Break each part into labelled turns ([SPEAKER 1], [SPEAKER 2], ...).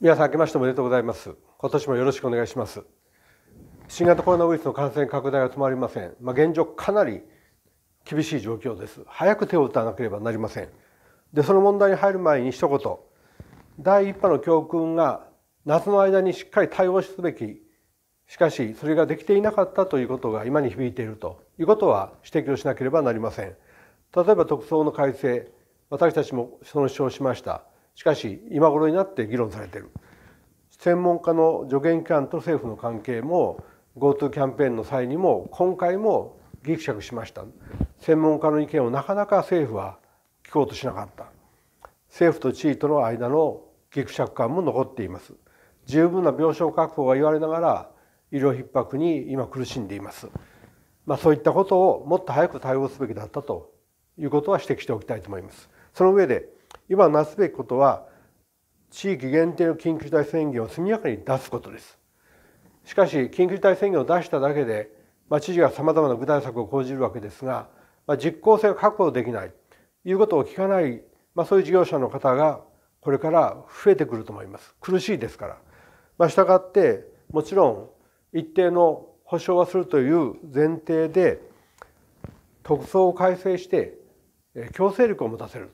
[SPEAKER 1] 皆さんあけましておめでとうございます今年もよろしくお願いします新型コロナウイルスの感染拡大は止まりませんまあ、現状かなり厳しい状況です早く手を打たなければなりませんでその問題に入る前に一言第一波の教訓が夏の間にしっかり対応すべきしかしそれができていなかったということが今に響いているということは指摘をしなければなりません例えば特措の改正私たちもその主張しましたしかし今頃になって議論されている専門家の助言機関と政府の関係も GoTo キャンペーンの際にも今回もぎくしゃくしました専門家の意見をなかなか政府は聞こうとしなかった政府と地位との間のぎくしゃく感も残っています十分な病床確保が言われながら医療逼迫に今苦しんでいます、まあ、そういったことをもっと早く対応すべきだったということは指摘しておきたいと思いますその上で今なすべきことは地域限定の緊急事態宣言を速やかに出すことですしかし緊急事態宣言を出しただけで、まあ、知事がさまざまな具体策を講じるわけですが、まあ、実効性が確保できないいうことを聞かない、まあ、そういう事業者の方がこれから増えてくると思います苦しいですから、まあ、したがってもちろん一定の保障はするという前提で特措を改正して強制力を持たせる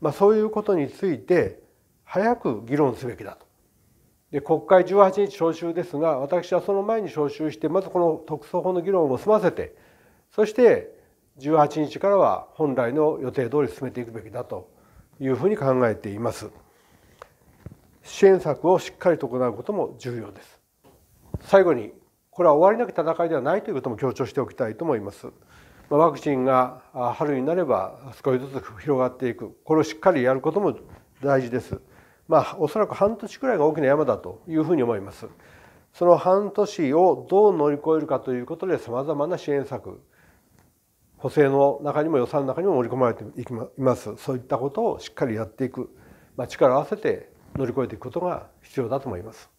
[SPEAKER 1] まあ、そういうことについて早く議論すべきだと。で国会18日召集ですが私はその前に召集してまずこの特措法の議論を済ませてそして18日からは本来の予定通り進めていくべきだというふうに考えています。支援策をしっかりと行うことも重要です。最後にこれは終わりなき戦いではないということも強調しておきたいと思います。まワクチンが春になれば少しずつ広がっていくこれをしっかりやることも大事です。まあ、おそらく半年くらいが大きな山だというふうに思います。その半年をどう乗り越えるかということでさまざまな支援策補正の中にも予算の中にも盛り込まれていきますそういったことをしっかりやっていく、まあ、力を合わせて乗り越えていくことが必要だと思います。